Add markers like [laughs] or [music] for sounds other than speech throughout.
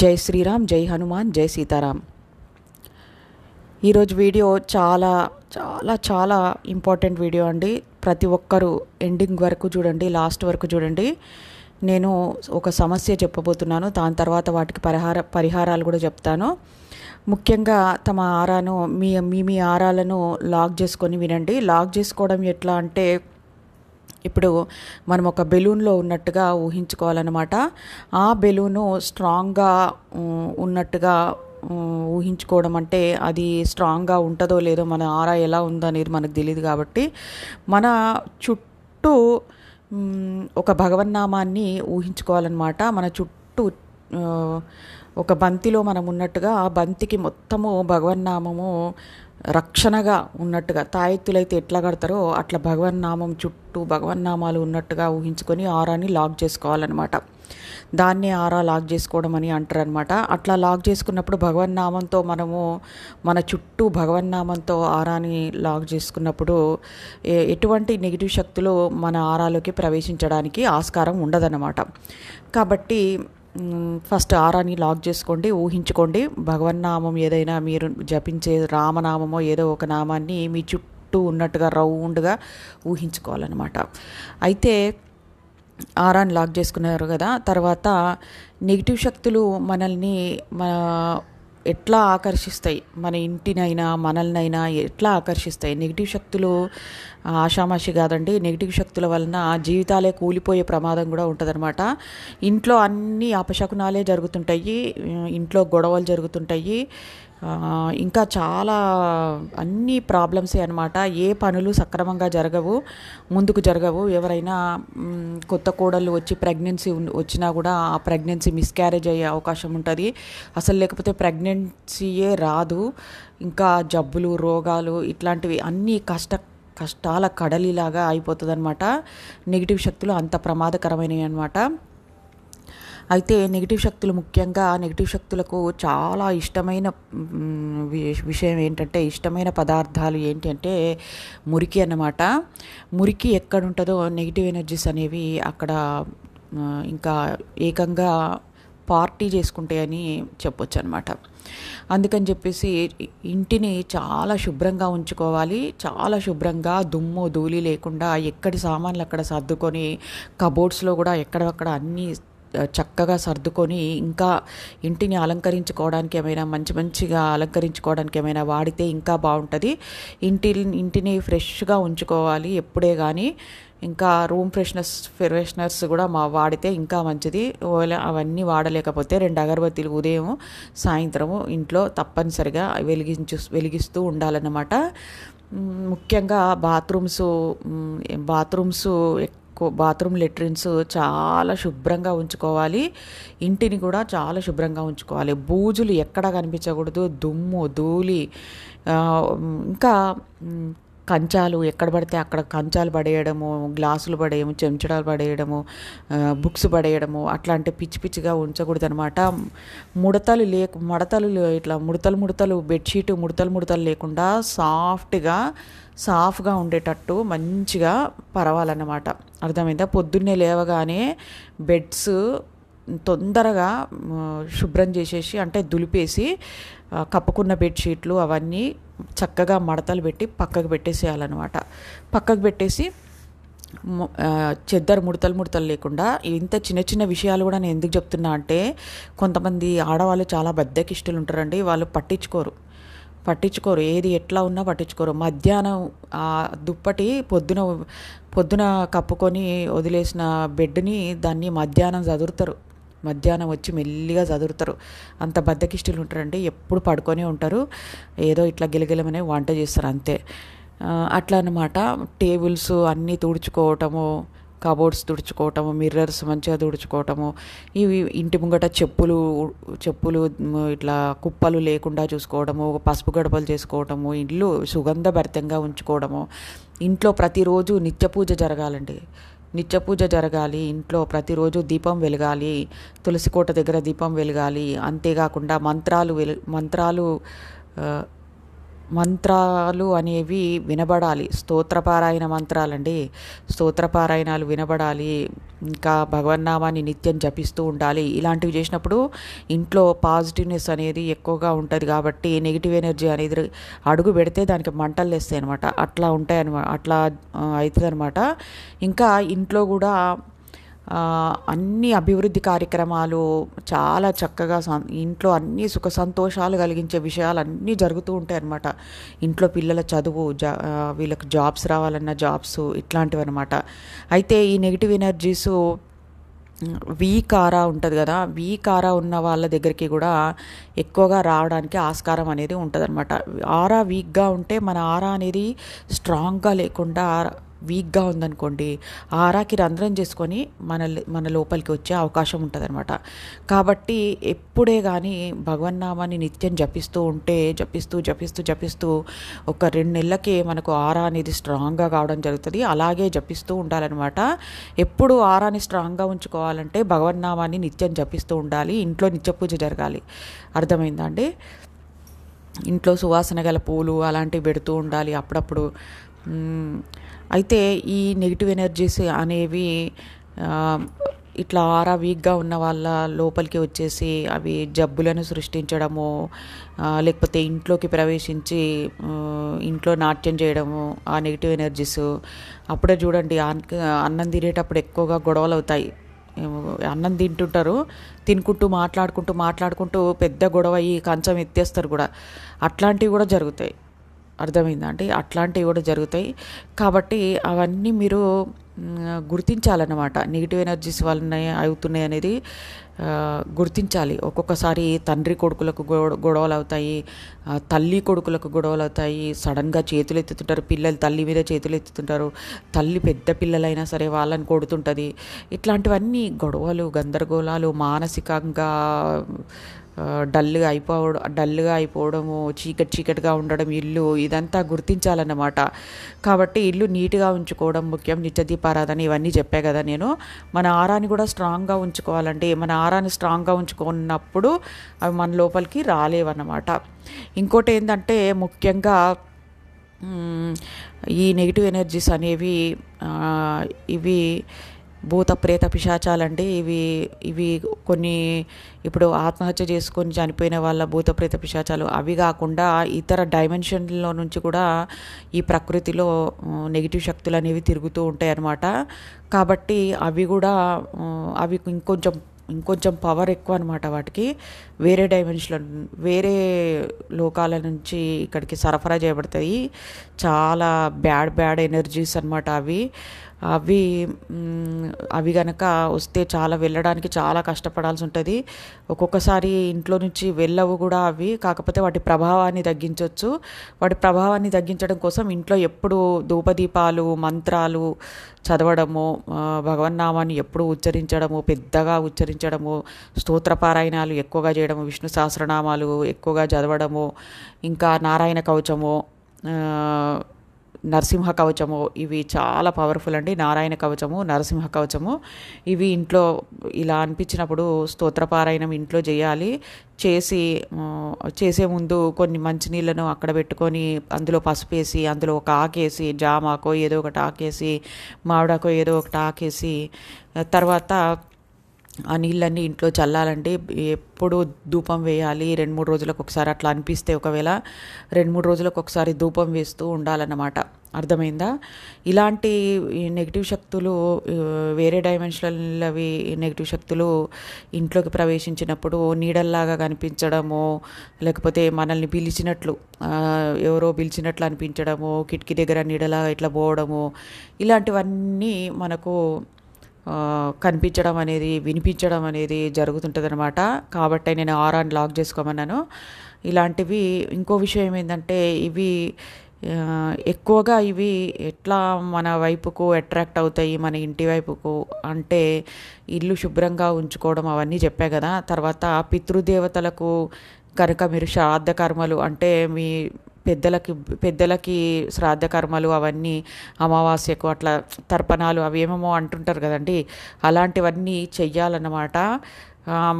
జై శ్రీరామ్ జై హనుమాన్ జై సీతారాం ఈరోజు వీడియో చాలా చాలా చాలా ఇంపార్టెంట్ వీడియో అండి ప్రతి ఒక్కరూ ఎండింగ్ వరకు చూడండి లాస్ట్ వరకు చూడండి నేను ఒక సమస్య చెప్పబోతున్నాను దాని తర్వాత వాటికి పరిహార పరిహారాలు కూడా చెప్తాను ముఖ్యంగా తమ ఆరాను మీ మీ మీ ఆరాలను లాక్ చేసుకొని వినండి లాక్ చేసుకోవడం ఎట్లా అంటే ఇప్పుడు మనం ఒక బెలూన్లో ఉన్నట్టుగా ఊహించుకోవాలన్నమాట ఆ బెలూను స్ట్రాంగ్గా ఉన్నట్టుగా ఊహించుకోవడం అంటే అది స్ట్రాంగ్గా ఉంటుందో లేదో మన ఆరా ఎలా ఉందనేది మనకు తెలియదు కాబట్టి మన చుట్టూ ఒక భగవన్నామాన్ని ఊహించుకోవాలన్నమాట మన చుట్టూ ఒక బంతిలో మనం ఉన్నట్టుగా ఆ బంతికి మొత్తము భగవన్నామము రక్షణగా ఉన్నట్టుగా తాయెత్తులైతే ఎట్లా కడతారో అట్లా భగవన్ నామం చుట్టూ భగవన్ నామాలు ఉన్నట్టుగా ఊహించుకొని ఆరాని లాక్ చేసుకోవాలన్నమాట దాన్నే ఆరా లాక్ చేసుకోవడం అని అంటారనమాట అట్లా లాక్ చేసుకున్నప్పుడు భగవన్ నామంతో మనము మన చుట్టూ భగవన్ నామంతో ఆరాని లాక్ చేసుకున్నప్పుడు ఎటువంటి నెగిటివ్ శక్తులు మన ఆరాలోకి ప్రవేశించడానికి ఆస్కారం ఉండదన్నమాట కాబట్టి ఫస్ట్ ఆరాని లాక్ చేసుకోండి ఊహించుకోండి భగవన్నామం ఏదైనా మీరు జపించే రామనామమో ఏదో ఒక నామాన్ని మీ చుట్టూ ఉన్నట్టుగా రౌండ్గా ఊహించుకోవాలన్నమాట అయితే ఆరాన్ లాక్ చేసుకున్నారు కదా తర్వాత నెగిటివ్ శక్తులు మనల్ని మన ఎట్లా ఆకర్షిస్తాయి మన ఇంటినైనా మనల్నైనా ఎట్లా ఆకర్షిస్తాయి నెగిటివ్ శక్తులు ఆషామాషి కాదండి నెగిటివ్ శక్తుల వలన జీవితాలే కూలిపోయే ప్రమాదం కూడా ఉంటుందన్నమాట ఇంట్లో అన్ని అపశకునాలే జరుగుతుంటాయి ఇంట్లో గొడవలు జరుగుతుంటాయి ఇంకా చాలా అన్ని ప్రాబ్లమ్సే అనమాట ఏ పనులు సక్రమంగా జరగవు ముందుకు జరగవు ఎవరైనా కొత్త కోడళ్ళు వచ్చి ప్రెగ్నెన్సీ వచ్చినా కూడా ఆ ప్రెగ్నెన్సీ మిస్క్యారేజ్ అయ్యే అవకాశం ఉంటుంది అసలు లేకపోతే ప్రెగ్నెన్సీయే రాదు ఇంకా జబ్బులు రోగాలు ఇట్లాంటివి అన్నీ కష్ట కష్టాల కడలిలాగా అయిపోతుంది అనమాట నెగిటివ్ శక్తులు అంత ప్రమాదకరమైనవి అనమాట అయితే నెగిటివ్ శక్తులు ముఖ్యంగా నెగిటివ్ శక్తులకు చాలా ఇష్టమైన విషయం ఏంటంటే ఇష్టమైన పదార్థాలు ఏంటంటే మురికి అన్నమాట మురికి ఎక్కడ ఉంటుందో నెగిటివ్ ఎనర్జీస్ అనేవి అక్కడ ఇంకా ఏకంగా పార్టీ చేసుకుంటాయని చెప్పొచ్చు అనమాట అందుకని చెప్పేసి ఇంటిని చాలా శుభ్రంగా ఉంచుకోవాలి చాలా శుభ్రంగా దుమ్ము ధూళి లేకుండా ఎక్కడి సామాన్లు అక్కడ సర్దుకొని కబోర్డ్స్లో కూడా ఎక్కడక్కడ అన్నీ చక్కగా సర్దుకొని ఇంకా ఇంటిని అలంకరించుకోవడానికి ఏమైనా మంచి మంచిగా అలంకరించుకోవడానికి ఏమైనా వాడితే ఇంకా బాగుంటుంది ఇంటి ఇంటిని ఫ్రెష్గా ఉంచుకోవాలి ఎప్పుడే కానీ ఇంకా రూమ్ ఫ్రెషనర్స్ ఫ్రెషనర్స్ కూడా మా వాడితే ఇంకా మంచిది అవన్నీ వాడలేకపోతే రెండు అగరబత్తీలు ఉదయం సాయంత్రము ఇంట్లో తప్పనిసరిగా వెలిగించు వెలిగిస్తూ ఉండాలన్నమాట ముఖ్యంగా బాత్రూమ్స్ బాత్రూమ్స్ బాత్రూమ్ లెట్రిన్స్ చాలా శుభ్రంగా ఉంచుకోవాలి ఇంటిని కూడా చాలా శుభ్రంగా ఉంచుకోవాలి బూజులు ఎక్కడ కనిపించకూడదు దుమ్ము ధూళి ఇంకా కంచాలు ఎక్కడ పడితే అక్కడ కంచాలు పడేయడము గ్లాసులు పడేయము చెంచడాలు పడేయడము బుక్స్ పడేయడము అట్లాంటి పిచ్చి పిచ్చిగా ఉంచకూడదు అనమాట ముడతలు లేక ముడతలు ఇట్లా ముడతలు ముడతలు బెడ్షీట్ ముడతలు ముడతలు లేకుండా సాఫ్ట్గా సాఫ్గా ఉండేటట్టు మంచిగా పరవాలన్నమాట అర్థమైందా పొద్దున్నే లేవగానే బెడ్స్ తొందరగా శుభ్రం చేసేసి అంటే దులిపేసి కప్పుకున్న బెడ్షీట్లు అవన్నీ చక్కగా మడతలు పెట్టి పక్కకు పెట్టేసేయాలన్నమాట పక్కకు పెట్టేసి చెద్దరు ముడతలు ముడతలు లేకుండా ఇంత చిన్న చిన్న విషయాలు కూడా నేను ఎందుకు చెప్తున్నా అంటే కొంతమంది ఆడవాళ్ళు చాలా బద్దకిష్టలు ఉంటారండి వాళ్ళు పట్టించుకోరు పట్టించుకోరు ఏది ఎట్లా ఉన్నా పట్టించుకోరు మధ్యాహ్నం ఆ దుప్పటి పొద్దున పొద్దున కప్పుకొని వదిలేసిన బెడ్ని దాన్ని మధ్యాహ్నం చదురుతారు మధ్యాహ్నం వచ్చి మెల్లిగా చదురుతారు అంత బద్దకిష్టిలు ఉంటారంటే ఎప్పుడు పడుకొనే ఉంటారు ఏదో ఇట్లా గిలగిలమనే వంట చేస్తారు అంతే అట్లా అన్నమాట టేబుల్స్ అన్నీ తుడుచుకోవటము కబోర్డ్స్ తుడుచుకోవటము మిర్రర్స్ మంచిగా తుడుచుకోవటము ఇవి ఇంటి ముంగట చెప్పులు చెప్పులు ఇట్లా కుప్పలు లేకుండా చూసుకోవడము పసుపు గడపలు చేసుకోవటము ఇల్లు సుగంధభరితంగా ఉంచుకోవడము ఇంట్లో ప్రతిరోజు నిత్య పూజ జరగాలండి నిత్య పూజ జరగాలి ఇంట్లో ప్రతిరోజు దీపం వెలగాలి తులసి కోట దగ్గర దీపం వెలగాలి అంతేకాకుండా మంత్రాలు వెలు మంత్రాలు మంత్రాలు అనేవి వినబడాలి స్తోత్రపారాయణ మంత్రాలండి స్తోత్రపారాయణాలు వినబడాలి ఇంకా భగవన్నామాన్ని నిత్యం జపిస్తూ ఉండాలి ఇలాంటివి చేసినప్పుడు ఇంట్లో పాజిటివ్నెస్ అనేది ఎక్కువగా ఉంటుంది కాబట్టి నెగిటివ్ ఎనర్జీ అనేది అడుగు పెడితే దానికి మంటలు వేస్తాయి అనమాట అట్లా ఉంటాయి అనమాట అట్లా అవుతుంది అనమాట ఇంకా ఇంట్లో కూడా అన్ని అభివృద్ధి కార్యక్రమాలు చాలా చక్కగా ఇంట్లో అన్ని సుఖ సంతోషాలు కలిగించే విషయాలు అన్నీ జరుగుతూ ఉంటాయి అన్నమాట ఇంట్లో పిల్లల చదువు జా వీళ్ళకి జాబ్స్ రావాలన్న జాబ్స్ ఇట్లాంటివి అనమాట అయితే ఈ నెగిటివ్ ఎనర్జీస్ ఆరా ఉంటుంది కదా ఆరా ఉన్న వాళ్ళ దగ్గరికి కూడా ఎక్కువగా రావడానికి ఆస్కారం అనేది ఉంటుంది అనమాట ఆరా వీక్గా ఉంటే మన ఆరా అనేది స్ట్రాంగ్గా లేకుండా వీక్గా ఉందనుకోండి ఆరాకి రంధ్రం చేసుకొని మన మన లోపలికి వచ్చే అవకాశం ఉంటుందన్నమాట కాబట్టి ఎప్పుడే కానీ భగవన్నామాన్ని నిత్యం జపిస్తూ ఉంటే జపిస్తూ జపిస్తూ జపిస్తూ ఒక రెండు నెలలకే మనకు ఆరా అనేది స్ట్రాంగ్గా కావడం జరుగుతుంది అలాగే జపిస్తూ ఉండాలన్నమాట ఎప్పుడు ఆరాని స్ట్రాంగ్గా ఉంచుకోవాలంటే భగవన్నామాన్ని నిత్యం జపిస్తూ ఉండాలి ఇంట్లో నిత్య పూజ జరగాలి అర్థమైందా అండి ఇంట్లో సువాసన గల పూలు అలాంటివి పెడుతూ ఉండాలి అప్పుడప్పుడు అయితే ఈ నెగిటివ్ ఎనర్జీస్ అనేవి ఇట్లా ఆరా వీక్గా ఉన్న వాళ్ళ లోపలికి వచ్చేసి అవి జబ్బులను సృష్టించడము లేకపోతే ఇంట్లోకి ప్రవేశించి ఇంట్లో నాట్యం చేయడము ఆ నెగిటివ్ ఎనర్జీస్ అప్పుడే చూడండి అన్నం తినేటప్పుడు ఎక్కువగా గొడవలు అవుతాయి అన్నం తింటుంటారు తినుకుంటూ మాట్లాడుకుంటూ మాట్లాడుకుంటూ పెద్ద గొడవ అయ్యి కంచం ఎత్తేస్తారు కూడా అట్లాంటివి కూడా జరుగుతాయి అర్థమైందా అంటే అట్లాంటివి కూడా జరుగుతాయి కాబట్టి అవన్నీ మీరు గుర్తించాలన్నమాట నెగిటివ్ ఎనర్జీస్ వలన అవుతున్నాయి అనేది గుర్తించాలి ఒక్కొక్కసారి తండ్రి కొడుకులకు గొడవలు అవుతాయి తల్లి కొడుకులకు గొడవలు అవుతాయి సడన్గా చేతులు ఎత్తుతుంటారు పిల్లలు తల్లి మీద చేతులు ఎత్తుతుంటారు తల్లి పెద్ద పిల్లలైనా సరే వాళ్ళని కొడుతుంటుంది ఇట్లాంటివన్నీ గొడవలు గందరగోళాలు మానసికంగా డల్గా అయిపోవడం డల్గా అయిపోవడము చీకటి చీకటిగా ఉండడం ఇల్లు ఇదంతా గుర్తించాలన్నమాట కాబట్టి ఇల్లు నీట్గా ఉంచుకోవడం ముఖ్యం నిత్యదీపారాధన ఇవన్నీ చెప్పే కదా నేను మన ఆరాన్ని కూడా స్ట్రాంగ్గా ఉంచుకోవాలంటే మన ఆరాన్ని స్ట్రాంగ్గా ఉంచుకున్నప్పుడు అవి మన లోపలికి రాలేవన్నమాట ఇంకోటి ఏంటంటే ముఖ్యంగా ఈ నెగిటివ్ ఎనర్జీస్ అనేవి ఇవి భూత ప్రేత పిశాచాలండి ఇవి ఇవి కొన్ని ఇప్పుడు ఆత్మహత్య చేసుకొని చనిపోయిన వాళ్ళ భూత ప్రేత పిశాచాలు అవి కాకుండా ఇతర డైమెన్షన్లో నుంచి కూడా ఈ ప్రకృతిలో నెగిటివ్ శక్తులు అనేవి తిరుగుతూ ఉంటాయి అన్నమాట కాబట్టి అవి కూడా అవి ఇంకొంచెం ఇంకొంచెం పవర్ ఎక్కువ అనమాట వాటికి వేరే డైమెన్షన్ వేరే లోకాల నుంచి ఇక్కడికి సరఫరా చేయబడతాయి చాలా బ్యాడ్ బ్యాడ్ ఎనర్జీస్ అనమాట అవి అవి అవి కనుక వస్తే చాలా వెళ్ళడానికి చాలా కష్టపడాల్సి ఉంటుంది ఒక్కొక్కసారి ఇంట్లో నుంచి వెళ్ళవు కూడా అవి కాకపోతే వాటి ప్రభావాన్ని తగ్గించవచ్చు వాటి ప్రభావాన్ని తగ్గించడం కోసం ఇంట్లో ఎప్పుడు ధూపదీపాలు మంత్రాలు చదవడము భగవన్నామాన్ని ఎప్పుడు ఉచ్చరించడము పెద్దగా ఉచ్చరించడము స్తోత్రపారాయణాలు ఎక్కువగా చేయడం చేయడము విష్ణు సహస్రనామాలు ఎక్కువగా చదవడము ఇంకా నారాయణ కవచము నరసింహ కవచము ఇవి చాలా పవర్ఫుల్ అండి నారాయణ కవచము నరసింహ కవచము ఇవి ఇంట్లో ఇలా అనిపించినప్పుడు స్తోత్రపారాయణం ఇంట్లో చేయాలి చేసి చేసే ముందు కొన్ని మంచినీళ్ళను అక్కడ పెట్టుకొని అందులో పసుపు వేసి అందులో ఒక ఆకేసి జామాకో ఏదో ఒకటి ఆకేసి మామిడాకో ఏదో ఒకటి ఆకేసి తర్వాత ఆ నీళ్ళన్నీ ఇంట్లో చల్లాలంటే ఎప్పుడు ధూపం వేయాలి రెండు మూడు రోజులకు ఒకసారి అట్లా అనిపిస్తే ఒకవేళ రెండు మూడు రోజులకు ఒకసారి ధూపం వేస్తూ ఉండాలన్నమాట అర్థమైందా ఇలాంటి నెగిటివ్ శక్తులు వేరే డైమెన్షన్లవి నెగిటివ్ శక్తులు ఇంట్లోకి ప్రవేశించినప్పుడు నీడల్లాగా కనిపించడము లేకపోతే మనల్ని పిలిచినట్లు ఎవరో పిలిచినట్లు అనిపించడము కిటికీ దగ్గర నీడలాగా ఇట్లా పోవడము ఇలాంటివన్నీ మనకు కనిపించడం అనేది వినిపించడం అనేది జరుగుతుంటుంది అనమాట కాబట్టి నేను ఆరాన్ని లాక్ చేసుకోమన్నాను ఇలాంటివి ఇంకో విషయం ఏంటంటే ఇవి ఎక్కువగా ఇవి ఎట్లా మన వైపుకు అట్రాక్ట్ అవుతాయి మన ఇంటి వైపుకు అంటే ఇల్లు శుభ్రంగా ఉంచుకోవడం అవన్నీ చెప్పే కదా తర్వాత పితృదేవతలకు కనుక మీరు శ్రాద్ధ కర్మలు అంటే మీ పెద్దలకి పెద్దలకి శ్రాద్ధ కర్మలు అవన్నీ అమావాస్యకు అట్లా తర్పణాలు అవి ఏమేమో అంటుంటారు కదండి అలాంటివన్నీ చెయ్యాలన్నమాట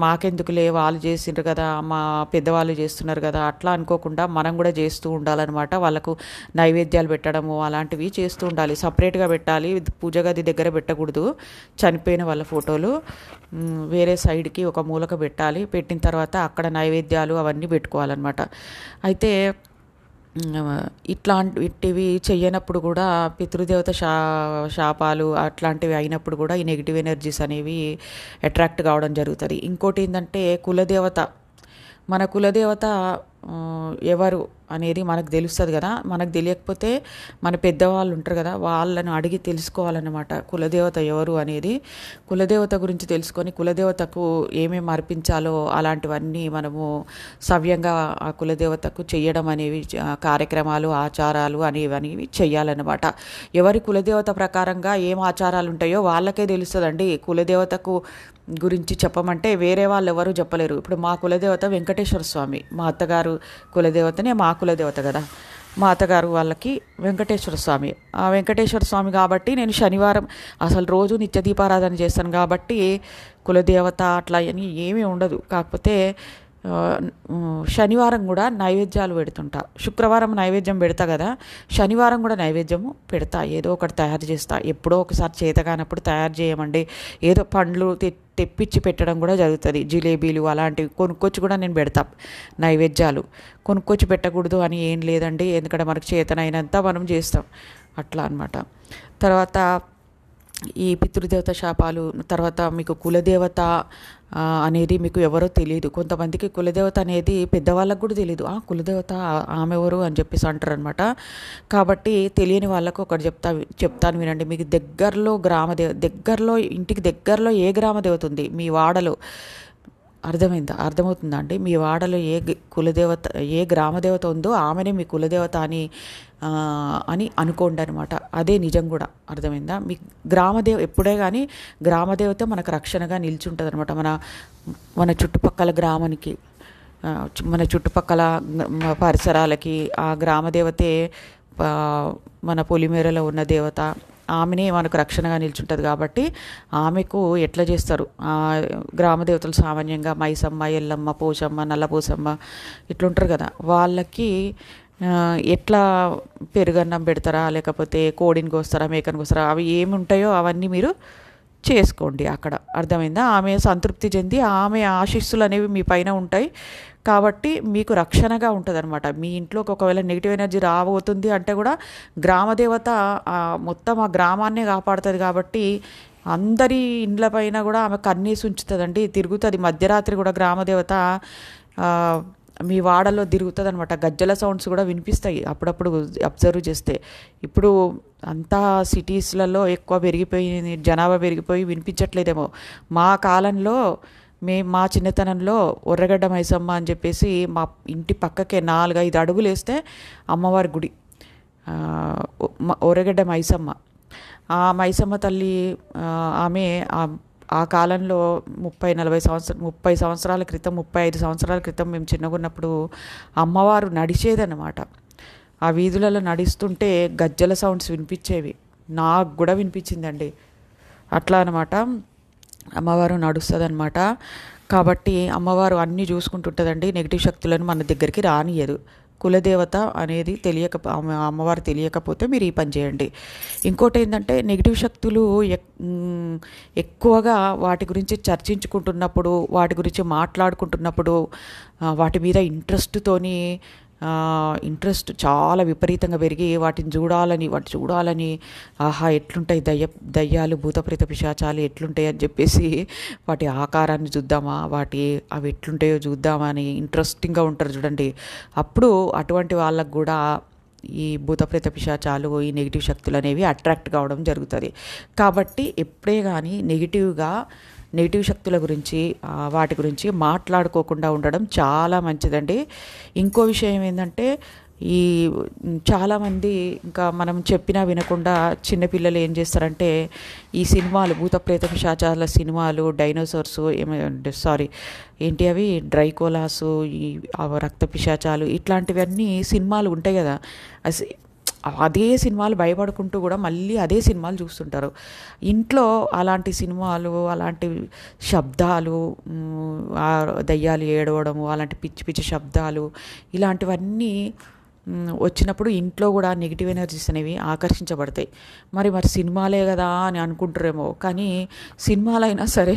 మాకెందుకులే వాళ్ళు చేసిండ్రు కదా మా పెద్దవాళ్ళు చేస్తున్నారు కదా అట్లా అనుకోకుండా మనం కూడా చేస్తూ ఉండాలన్నమాట వాళ్ళకు నైవేద్యాలు పెట్టడము అలాంటివి చేస్తూ ఉండాలి సపరేట్గా పెట్టాలి పూజ గది దగ్గర పెట్టకూడదు చనిపోయిన వాళ్ళ ఫోటోలు వేరే సైడ్కి ఒక మూలక పెట్టాలి పెట్టిన తర్వాత అక్కడ నైవేద్యాలు అవన్నీ పెట్టుకోవాలన్నమాట అయితే ఇట్లాంటివి చేయనప్పుడు కూడా పితృదేవత శా శాపాలు అట్లాంటివి అయినప్పుడు కూడా ఈ నెగిటివ్ ఎనర్జీస్ అనేవి అట్రాక్ట్ కావడం జరుగుతుంది ఇంకోటి ఏంటంటే కులదేవత మన కులదేవత ఎవరు అనేది మనకు తెలుస్తుంది కదా మనకు తెలియకపోతే మన పెద్దవాళ్ళు ఉంటారు కదా వాళ్ళని అడిగి తెలుసుకోవాలన్నమాట కులదేవత ఎవరు అనేది కులదేవత గురించి తెలుసుకొని కులదేవతకు ఏమేమి అర్పించాలో అలాంటివన్నీ మనము సవ్యంగా ఆ కులదేవతకు చేయడం అనేవి కార్యక్రమాలు ఆచారాలు అనేవి అనేవి చేయాలన్నమాట ఎవరి కులదేవత ప్రకారంగా ఏం ఆచారాలు ఉంటాయో వాళ్ళకే తెలుస్తుందండి కులదేవతకు గురించి చెప్పమంటే వేరే వాళ్ళు ఎవరు చెప్పలేరు ఇప్పుడు మా కులదేవత వెంకటేశ్వర స్వామి మా అత్తగారు కులదేవతనే మా కులదేవత కదా మా అత్తగారు వాళ్ళకి వెంకటేశ్వర స్వామి ఆ వెంకటేశ్వర స్వామి కాబట్టి నేను శనివారం అసలు రోజు నిత్య దీపారాధన చేస్తాను కాబట్టి కులదేవత అట్లా అని ఏమీ ఉండదు కాకపోతే శనివారం కూడా నైవేద్యాలు పెడుతుంటా శుక్రవారం నైవేద్యం పెడతా కదా శనివారం కూడా నైవేద్యము పెడతా ఏదో ఒకటి తయారు చేస్తా ఎప్పుడో ఒకసారి చేతగానప్పుడు తయారు చేయమండి ఏదో పండ్లు తెప్పించి పెట్టడం కూడా జరుగుతుంది జిలేబీలు అలాంటివి కొనుక్కొచ్చి కూడా నేను పెడతా నైవేద్యాలు కొనుక్కొచ్చి పెట్టకూడదు అని ఏం లేదండి ఎందుకంటే మనకు చేతనైనంత మనం చేస్తాం అట్లా అనమాట తర్వాత ఈ పితృదేవత శాపాలు తర్వాత మీకు కులదేవత అనేది మీకు ఎవరో తెలియదు కొంతమందికి కులదేవత అనేది పెద్దవాళ్ళకు కూడా తెలియదు ఆ కులదేవత ఆమె ఎవరు అని చెప్పేసి అంటారు అనమాట కాబట్టి తెలియని వాళ్ళకు ఒకటి చెప్తా చెప్తాను వినండి మీకు దగ్గరలో గ్రామ దగ్గరలో ఇంటికి దగ్గరలో ఏ గ్రామ దేవత ఉంది మీ వాడలో అర్థమైందా అర్థమవుతుందా అండి మీ వాడలో ఏ కులదేవత ఏ గ్రామదేవత ఉందో ఆమెనే మీ కులదేవత అని అని అనుకోండి అనమాట అదే నిజం కూడా అర్థమైందా మీ గ్రామదేవ ఎప్పుడే కానీ గ్రామదేవత మనకు రక్షణగా నిల్చుంటుంది అనమాట మన మన చుట్టుపక్కల గ్రామానికి మన చుట్టుపక్కల పరిసరాలకి ఆ గ్రామదేవతే మన పొలిమేరలో ఉన్న దేవత ఆమెనే మనకు రక్షణగా నిల్చుంటుంది కాబట్టి ఆమెకు ఎట్లా చేస్తారు గ్రామ దేవతలు సామాన్యంగా మైసమ్మ ఎల్లమ్మ పోచమ్మ నల్లపోసమ్మ ఇట్లుంటారు కదా వాళ్ళకి ఎట్లా పెరుగన్నం పెడతారా లేకపోతే కోడిని కోస్తారా మేకని కోస్తారా అవి ఏమి ఉంటాయో అవన్నీ మీరు చేసుకోండి అక్కడ అర్థమైందా ఆమె సంతృప్తి చెంది ఆమె ఆశీస్సులు అనేవి మీ పైన ఉంటాయి కాబట్టి మీకు రక్షణగా అనమాట మీ ఇంట్లోకి ఒకవేళ నెగిటివ్ ఎనర్జీ రాబోతుంది అంటే కూడా గ్రామదేవత మొత్తం ఆ గ్రామాన్నే కాపాడుతుంది కాబట్టి అందరి ఇండ్ల పైన కూడా ఆమె కన్నీసి ఉంచుతుందండి తిరుగుతుంది మధ్యరాత్రి కూడా గ్రామదేవత మీ వాడలో తిరుగుతుంది అనమాట గజ్జల సౌండ్స్ కూడా వినిపిస్తాయి అప్పుడప్పుడు అబ్జర్వ్ చేస్తే ఇప్పుడు అంతా సిటీస్లలో ఎక్కువ పెరిగిపోయి జనాభా పెరిగిపోయి వినిపించట్లేదేమో మా కాలంలో మే మా చిన్నతనంలో ఉర్రగడ్డ మైసమ్మ అని చెప్పేసి మా ఇంటి పక్కకే నాలుగైదు అడుగులు వేస్తే అమ్మవారి గుడి ఉర్రగడ్డ మైసమ్మ ఆ మైసమ్మ తల్లి ఆమె ఆ కాలంలో ముప్పై నలభై సంవత్సర ముప్పై సంవత్సరాల క్రితం ముప్పై ఐదు సంవత్సరాల క్రితం మేము చిన్నగున్నప్పుడు అమ్మవారు నడిచేదన్నమాట ఆ వీధులలో నడుస్తుంటే గజ్జల సౌండ్స్ వినిపించేవి నాకు కూడా వినిపించిందండి అట్లా అనమాట అమ్మవారు నడుస్తుందన్నమాట కాబట్టి అమ్మవారు అన్నీ చూసుకుంటుంటుందండి నెగిటివ్ శక్తులను మన దగ్గరికి రానియదు కులదేవత అనేది తెలియక అమ్మవారు తెలియకపోతే మీరు ఈ పని చేయండి ఇంకోటి ఏంటంటే నెగిటివ్ శక్తులు ఎక్కువగా వాటి గురించి చర్చించుకుంటున్నప్పుడు వాటి గురించి మాట్లాడుకుంటున్నప్పుడు వాటి మీద ఇంట్రెస్ట్తోని ఇంట్రెస్ట్ చాలా విపరీతంగా పెరిగి వాటిని చూడాలని వాటిని చూడాలని ఆహా ఎట్లుంటాయి దయ్య దయ్యాలు భూతప్రేత పిశాచాలు ఎట్లుంటాయి అని చెప్పేసి వాటి ఆకారాన్ని చూద్దామా వాటి అవి ఎట్లుంటాయో చూద్దామని ఇంట్రెస్టింగ్గా ఉంటారు చూడండి అప్పుడు అటువంటి వాళ్ళకు కూడా ఈ భూతప్రేత పిశాచాలు ఈ నెగిటివ్ శక్తులు అనేవి అట్రాక్ట్ కావడం జరుగుతుంది కాబట్టి ఎప్పుడే కానీ నెగిటివ్గా నెగిటివ్ శక్తుల గురించి వాటి గురించి మాట్లాడుకోకుండా ఉండడం చాలా మంచిదండి ఇంకో విషయం ఏంటంటే ఈ చాలామంది ఇంకా మనం చెప్పినా వినకుండా చిన్నపిల్లలు ఏం చేస్తారంటే ఈ సినిమాలు భూతప్రేత పిశాచాల సినిమాలు డైనోసార్స్ ఏమంటే సారీ ఏంటి అవి డ్రైకోలాసు ఈ రక్త పిశాచాలు ఇట్లాంటివన్నీ సినిమాలు ఉంటాయి కదా అదే సినిమాలు భయపడుకుంటూ కూడా మళ్ళీ అదే సినిమాలు చూస్తుంటారు ఇంట్లో అలాంటి సినిమాలు అలాంటి శబ్దాలు దయ్యాలు ఏడవడము అలాంటి పిచ్చి పిచ్చి శబ్దాలు ఇలాంటివన్నీ వచ్చినప్పుడు ఇంట్లో కూడా నెగిటివ్ ఎనర్జీస్ అనేవి ఆకర్షించబడతాయి మరి మరి సినిమాలే కదా అని అనుకుంటారేమో కానీ సినిమాలైనా సరే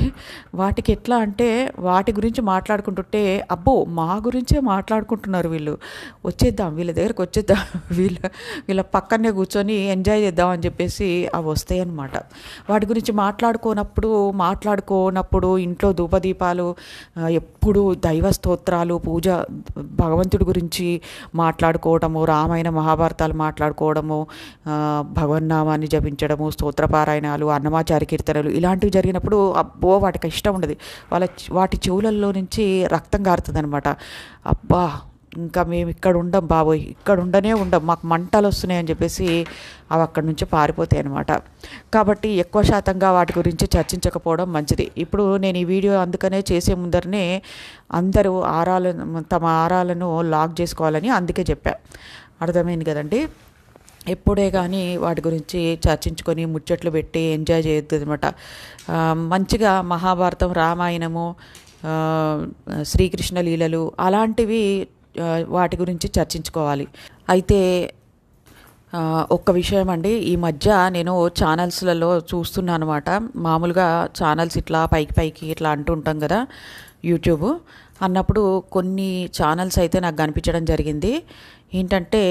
వాటికి ఎట్లా అంటే వాటి గురించి మాట్లాడుకుంటుంటే అబ్బో మా గురించే మాట్లాడుకుంటున్నారు వీళ్ళు వచ్చేద్దాం వీళ్ళ దగ్గరకు వచ్చేద్దాం [laughs] వీళ్ళ వీళ్ళ పక్కనే కూర్చొని ఎంజాయ్ చేద్దాం అని చెప్పేసి అవి వస్తాయి అనమాట వాటి గురించి మాట్లాడుకోనప్పుడు మాట్లాడుకోనప్పుడు ఇంట్లో ధూపదీపాలు ఎప్పుడు దైవ స్తోత్రాలు పూజ భగవంతుడి గురించి మాట్లాడుకోవడం చదువుకోవటము రామాయణ మహాభారతాలు మాట్లాడుకోవడము భగవన్నామాన్ని జపించడము స్తోత్రపారాయణాలు అన్నమాచారి కీర్తనలు ఇలాంటివి జరిగినప్పుడు అబ్బో వాటికి ఇష్టం ఉండదు వాళ్ళ వాటి చెవులలో నుంచి రక్తం కారుతుంది అనమాట అబ్బా ఇంకా మేము ఇక్కడ ఉండం బాబోయ్ ఇక్కడ ఉండనే ఉండం మాకు మంటలు వస్తున్నాయని చెప్పేసి అవి అక్కడి నుంచి పారిపోతాయి అనమాట కాబట్టి ఎక్కువ శాతంగా వాటి గురించి చర్చించకపోవడం మంచిది ఇప్పుడు నేను ఈ వీడియో అందుకనే చేసే ముందరనే అందరూ ఆరాలను తమ ఆరాలను లాక్ చేసుకోవాలని అందుకే చెప్పా అర్థమైంది కదండి ఎప్పుడే కానీ వాటి గురించి చర్చించుకొని ముచ్చట్లు పెట్టి ఎంజాయ్ చేయొద్దు అనమాట మంచిగా మహాభారతం రామాయణము శ్రీకృష్ణ లీలలు అలాంటివి వాటి గురించి చర్చించుకోవాలి అయితే ఒక్క విషయం అండి ఈ మధ్య నేను ఛానల్స్లలో చూస్తున్నాను అనమాట మామూలుగా ఛానల్స్ ఇట్లా పైకి పైకి ఇట్లా అంటూ ఉంటాం కదా యూట్యూబ్ అన్నప్పుడు కొన్ని ఛానల్స్ అయితే నాకు కనిపించడం జరిగింది ఏంటంటే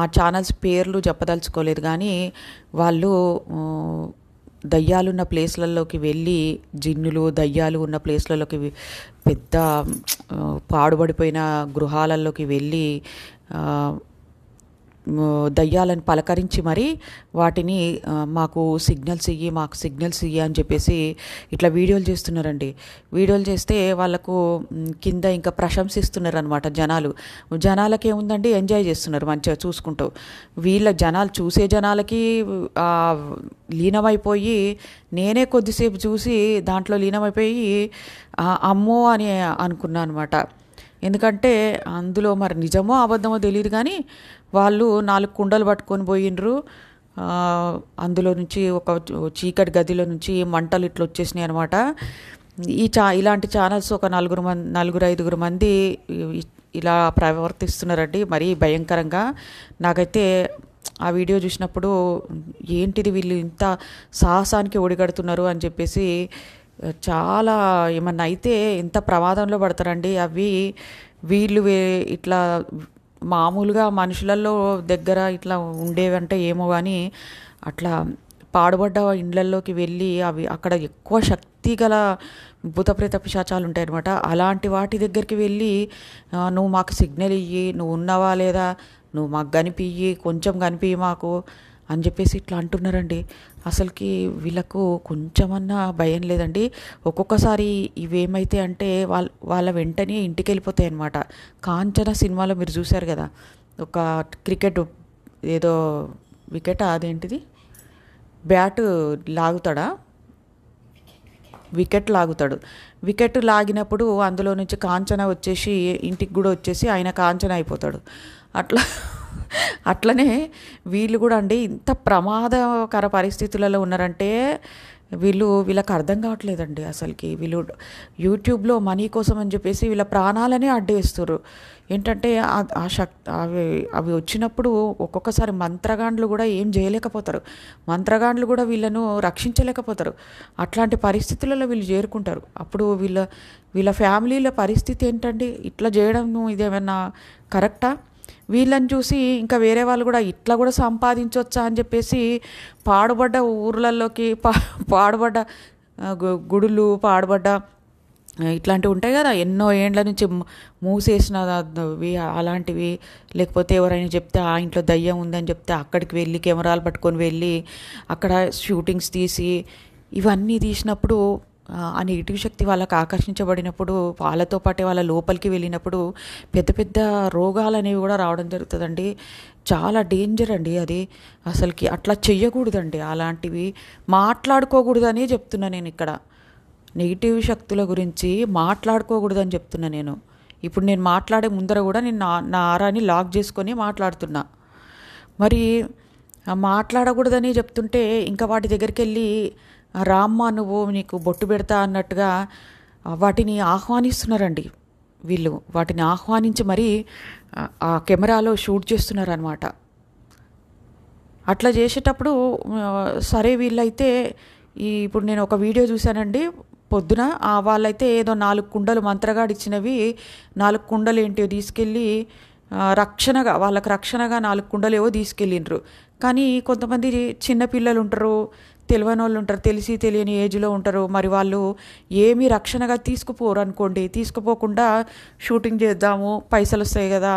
ఆ ఛానల్స్ పేర్లు చెప్పదలుచుకోలేదు కానీ వాళ్ళు దయ్యాలున్న ప్లేస్లలోకి వెళ్ళి జిన్నులు దయ్యాలు ఉన్న ప్లేస్లలోకి పెద్ద పాడుబడిపోయిన గృహాలలోకి వెళ్ళి దయ్యాలను పలకరించి మరి వాటిని మాకు సిగ్నల్స్ ఇయ్యి మాకు సిగ్నల్స్ ఇయ్యి అని చెప్పేసి ఇట్లా వీడియోలు చేస్తున్నారండి వీడియోలు చేస్తే వాళ్ళకు కింద ఇంకా ప్రశంసిస్తున్నారు అనమాట జనాలు జనాలకి ఏముందండి ఎంజాయ్ చేస్తున్నారు మంచిగా చూసుకుంటూ వీళ్ళ జనాలు చూసే జనాలకి లీనమైపోయి నేనే కొద్దిసేపు చూసి దాంట్లో లీనమైపోయి అమ్మో అని అనుకున్నాను అనమాట ఎందుకంటే అందులో మరి నిజమో అబద్ధమో తెలియదు కానీ వాళ్ళు నాలుగు కుండలు పట్టుకొని పోయినరు అందులో నుంచి ఒక చీకటి గదిలో నుంచి మంటలు ఇట్లా వచ్చేసినాయి అనమాట ఈ చా ఇలాంటి ఛానల్స్ ఒక నలుగురు మంది నలుగురు ఐదుగురు మంది ఇలా ప్రవర్తిస్తున్నారండి మరీ భయంకరంగా నాకైతే ఆ వీడియో చూసినప్పుడు ఏంటిది వీళ్ళు ఇంత సాహసానికి ఒడిగడుతున్నారు అని చెప్పేసి చాలా ఏమన్నా అయితే ఎంత ప్రమాదంలో పడతారండి అవి వీళ్ళు ఇట్లా మామూలుగా మనుషులలో దగ్గర ఇట్లా ఉండేవంటే ఏమో కానీ అట్లా పాడుబడ్డ ఇండ్లల్లోకి వెళ్ళి అవి అక్కడ ఎక్కువ శక్తి గల భూతప్రేత పిశాచాలు ఉంటాయి అనమాట అలాంటి వాటి దగ్గరికి వెళ్ళి నువ్వు మాకు సిగ్నల్ ఇయ్యి నువ్వు ఉన్నావా లేదా నువ్వు మాకు కనిపియ్యి కొంచెం కనిపియ్యి మాకు అని చెప్పేసి ఇట్లా అంటున్నారండి అసలుకి వీళ్ళకు కొంచెమన్నా భయం లేదండి ఒక్కొక్కసారి ఇవేమైతే అంటే వాళ్ళ వాళ్ళ వెంటనే ఇంటికి వెళ్ళిపోతాయి అనమాట కాంచన సినిమాలో మీరు చూశారు కదా ఒక క్రికెట్ ఏదో వికెట్ అదేంటిది బ్యాట్ లాగుతాడా వికెట్ లాగుతాడు వికెట్ లాగినప్పుడు అందులో నుంచి కాంచన వచ్చేసి ఇంటికి కూడా వచ్చేసి ఆయన కాంచన అయిపోతాడు అట్లా అట్లనే వీళ్ళు కూడా అండి ఇంత ప్రమాదకర పరిస్థితులలో ఉన్నారంటే వీళ్ళు వీళ్ళకి అర్థం కావట్లేదండి అసలుకి వీళ్ళు యూట్యూబ్లో మనీ కోసం అని చెప్పేసి వీళ్ళ ప్రాణాలనే అడ్డేస్తారు ఏంటంటే ఆ శక్ అవి అవి వచ్చినప్పుడు ఒక్కొక్కసారి మంత్రగాండ్లు కూడా ఏం చేయలేకపోతారు మంత్రగాండ్లు కూడా వీళ్ళను రక్షించలేకపోతారు అట్లాంటి పరిస్థితులలో వీళ్ళు చేరుకుంటారు అప్పుడు వీళ్ళ వీళ్ళ ఫ్యామిలీల పరిస్థితి ఏంటండి ఇట్లా చేయడం ఇదేమైనా కరెక్టా వీళ్ళని చూసి ఇంకా వేరే వాళ్ళు కూడా ఇట్లా కూడా సంపాదించవచ్చా అని చెప్పేసి పాడుబడ్డ ఊర్లలోకి పా పాడుబడ్డ గుడులు పాడుబడ్డ ఇట్లాంటివి ఉంటాయి కదా ఎన్నో ఏండ్ల నుంచి మూసేసిన అలాంటివి లేకపోతే ఎవరైనా చెప్తే ఆ ఇంట్లో దయ్యం ఉందని చెప్తే అక్కడికి వెళ్ళి కెమెరాలు పట్టుకొని వెళ్ళి అక్కడ షూటింగ్స్ తీసి ఇవన్నీ తీసినప్పుడు ఆ నెగిటివ్ శక్తి వాళ్ళకి ఆకర్షించబడినప్పుడు వాళ్ళతో పాటే వాళ్ళ లోపలికి వెళ్ళినప్పుడు పెద్ద పెద్ద రోగాలు అనేవి కూడా రావడం జరుగుతుందండి చాలా డేంజర్ అండి అది అసలుకి అట్లా చెయ్యకూడదండి అలాంటివి మాట్లాడుకోకూడదని చెప్తున్నా నేను ఇక్కడ నెగిటివ్ శక్తుల గురించి మాట్లాడుకోకూడదని చెప్తున్నా నేను ఇప్పుడు నేను మాట్లాడే ముందర కూడా నేను నా నా ఆరాన్ని లాక్ చేసుకొని మాట్లాడుతున్నా మరి మాట్లాడకూడదని చెప్తుంటే ఇంకా వాటి దగ్గరికి వెళ్ళి రామ్మ నువ్వు నీకు బొట్టు పెడతా అన్నట్టుగా వాటిని ఆహ్వానిస్తున్నారండి వీళ్ళు వాటిని ఆహ్వానించి మరీ ఆ కెమెరాలో షూట్ చేస్తున్నారనమాట అట్లా చేసేటప్పుడు సరే వీళ్ళైతే ఈ ఇప్పుడు నేను ఒక వీడియో చూశానండి పొద్దున వాళ్ళైతే ఏదో నాలుగు కుండలు మంత్రగాడు ఇచ్చినవి నాలుగు కుండలు ఏంటో తీసుకెళ్ళి రక్షణగా వాళ్ళకు రక్షణగా నాలుగు కుండలు ఏవో తీసుకెళ్ళిండ్రు కానీ కొంతమంది చిన్నపిల్లలు ఉంటారు తెలియని వాళ్ళు ఉంటారు తెలిసి తెలియని ఏజ్లో ఉంటారు మరి వాళ్ళు ఏమీ రక్షణగా తీసుకుపోరు అనుకోండి తీసుకుపోకుండా షూటింగ్ చేద్దాము పైసలు వస్తాయి కదా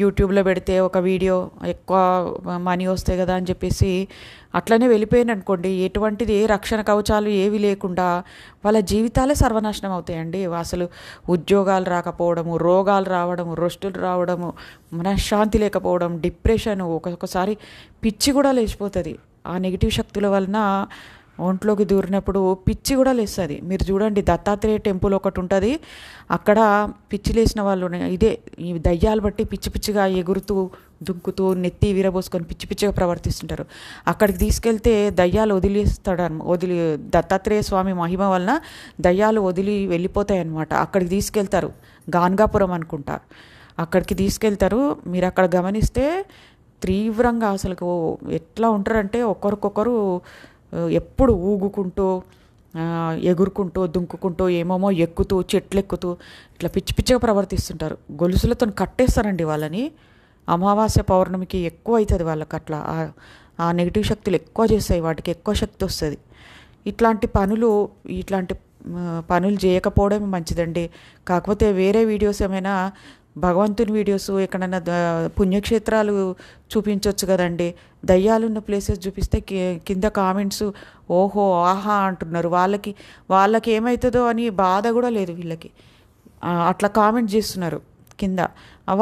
యూట్యూబ్లో పెడితే ఒక వీడియో ఎక్కువ మనీ వస్తాయి కదా అని చెప్పేసి అట్లనే వెళ్ళిపోయాను అనుకోండి ఎటువంటిది ఏ రక్షణ కవచాలు ఏవి లేకుండా వాళ్ళ జీవితాలే సర్వనాశనం అవుతాయండి అసలు ఉద్యోగాలు రాకపోవడము రోగాలు రావడము రొస్టులు రావడము మనశ్శాంతి లేకపోవడం డిప్రెషన్ ఒక్కొక్కసారి పిచ్చి కూడా లేచిపోతుంది ఆ నెగిటివ్ శక్తుల వలన ఒంట్లోకి దూరినప్పుడు పిచ్చి కూడా లేస్తుంది మీరు చూడండి దత్తాత్రేయ టెంపుల్ ఒకటి ఉంటుంది అక్కడ పిచ్చి లేసిన వాళ్ళు ఇదే ఈ దయ్యాలు బట్టి పిచ్చి పిచ్చిగా ఎగురుతూ దుంకుతూ నెత్తి విరబోసుకొని పిచ్చి పిచ్చిగా ప్రవర్తిస్తుంటారు అక్కడికి తీసుకెళ్తే దయ్యాలు వదిలేస్తాడు వదిలి దత్తాత్రేయ స్వామి మహిమ వలన దయ్యాలు వదిలి వెళ్ళిపోతాయి అనమాట అక్కడికి తీసుకెళ్తారు గాన్గాపురం అనుకుంటా అక్కడికి తీసుకెళ్తారు మీరు అక్కడ గమనిస్తే తీవ్రంగా అసలు ఎట్లా ఉంటారంటే ఒకరికొకరు ఎప్పుడు ఊగుకుంటూ ఎగురుకుంటూ దుంకుకుంటూ ఏమేమో ఎక్కుతూ చెట్లు ఎక్కుతూ ఇట్లా పిచ్చి పిచ్చిగా ప్రవర్తిస్తుంటారు గొలుసులతో కట్టేస్తారండి వాళ్ళని అమావాస్య పౌర్ణమికి ఎక్కువ అవుతుంది వాళ్ళకి అట్లా ఆ నెగిటివ్ శక్తులు ఎక్కువ చేస్తాయి వాటికి ఎక్కువ శక్తి వస్తుంది ఇట్లాంటి పనులు ఇట్లాంటి పనులు చేయకపోవడమే మంచిదండి కాకపోతే వేరే వీడియోస్ ఏమైనా భగవంతుని వీడియోస్ ఎక్కడన్నా పుణ్యక్షేత్రాలు చూపించవచ్చు కదండి దయ్యాలున్న ప్లేసెస్ చూపిస్తే కింద కామెంట్స్ ఓహో ఆహా అంటున్నారు వాళ్ళకి వాళ్ళకి ఏమవుతుందో అని బాధ కూడా లేదు వీళ్ళకి అట్లా కామెంట్ చేస్తున్నారు కింద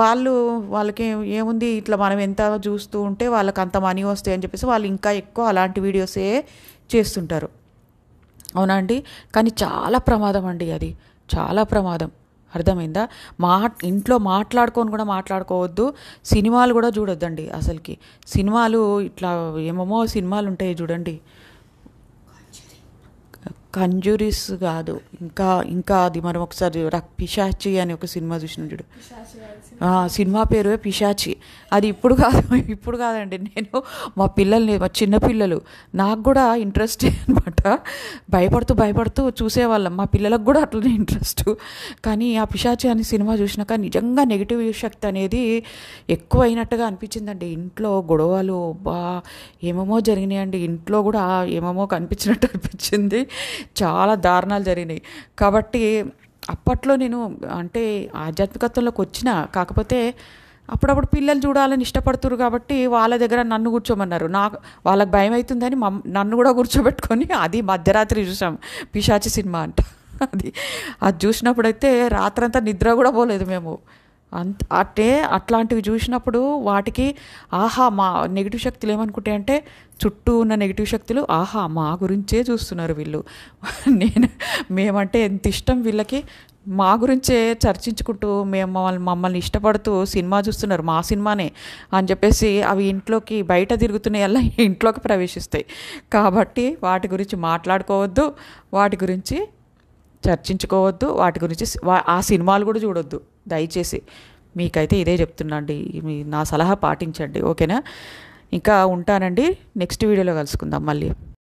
వాళ్ళు వాళ్ళకి ఏముంది ఇట్లా మనం ఎంత చూస్తూ ఉంటే వాళ్ళకి అంత మనీ వస్తాయి అని చెప్పేసి వాళ్ళు ఇంకా ఎక్కువ అలాంటి వీడియోసే చేస్తుంటారు అవునా అండి కానీ చాలా ప్రమాదం అండి అది చాలా ప్రమాదం అర్థమైందా మా ఇంట్లో మాట్లాడుకొని కూడా మాట్లాడుకోవద్దు సినిమాలు కూడా చూడొద్దండి అసలుకి సినిమాలు ఇట్లా ఏమేమో సినిమాలు ఉంటాయి చూడండి కంజూరిస్ కాదు ఇంకా ఇంకా అది మనం ఒకసారి పిశాచి అని ఒక సినిమా చూసిన చూడు సినిమా పేరు పిశాచి అది ఇప్పుడు కాదు ఇప్పుడు కాదండి నేను మా పిల్లల్ని మా చిన్నపిల్లలు నాకు కూడా ఇంట్రెస్ట్ అనమాట భయపడుతూ భయపడుతూ చూసేవాళ్ళం మా పిల్లలకు కూడా అట్లనే ఇంట్రెస్ట్ కానీ ఆ పిశాచి అనే సినిమా చూసినాక నిజంగా నెగిటివ్ శక్తి అనేది ఎక్కువ అయినట్టుగా అనిపించిందండి ఇంట్లో గొడవలు బా ఏమేమో జరిగినాయండి ఇంట్లో కూడా ఏమేమో కనిపించినట్టు అనిపించింది చాలా దారుణాలు జరిగినాయి కాబట్టి అప్పట్లో నేను అంటే ఆధ్యాత్మికతలోకి వచ్చిన కాకపోతే అప్పుడప్పుడు పిల్లలు చూడాలని ఇష్టపడుతురు కాబట్టి వాళ్ళ దగ్గర నన్ను కూర్చోమన్నారు నాకు వాళ్ళకి భయం అవుతుందని నన్ను కూడా కూర్చోబెట్టుకొని అది మధ్యరాత్రి చూసాం పిశాచి సినిమా అంట అది అది చూసినప్పుడైతే రాత్రంతా నిద్ర కూడా పోలేదు మేము అంత అంటే అట్లాంటివి చూసినప్పుడు వాటికి ఆహా మా నెగిటివ్ శక్తులు ఏమనుకుంటాయి అంటే చుట్టూ ఉన్న నెగిటివ్ శక్తులు ఆహా మా గురించే చూస్తున్నారు వీళ్ళు [laughs] నేను మేమంటే ఎంత ఇష్టం వీళ్ళకి మా గురించే చర్చించుకుంటూ మేము మమ్మల్ని మమ్మల్ని ఇష్టపడుతూ సినిమా చూస్తున్నారు మా సినిమానే అని చెప్పేసి అవి ఇంట్లోకి బయట తిరుగుతున్నాయి అలా [laughs] ఇంట్లోకి ప్రవేశిస్తాయి కాబట్టి వాటి గురించి మాట్లాడుకోవద్దు వాటి గురించి చర్చించుకోవద్దు వాటి గురించి ఆ సినిమాలు కూడా చూడొద్దు దయచేసి మీకైతే ఇదే చెప్తున్నాండి మీ నా సలహా పాటించండి ఓకేనా ఇంకా ఉంటానండి నెక్స్ట్ వీడియోలో కలుసుకుందాం మళ్ళీ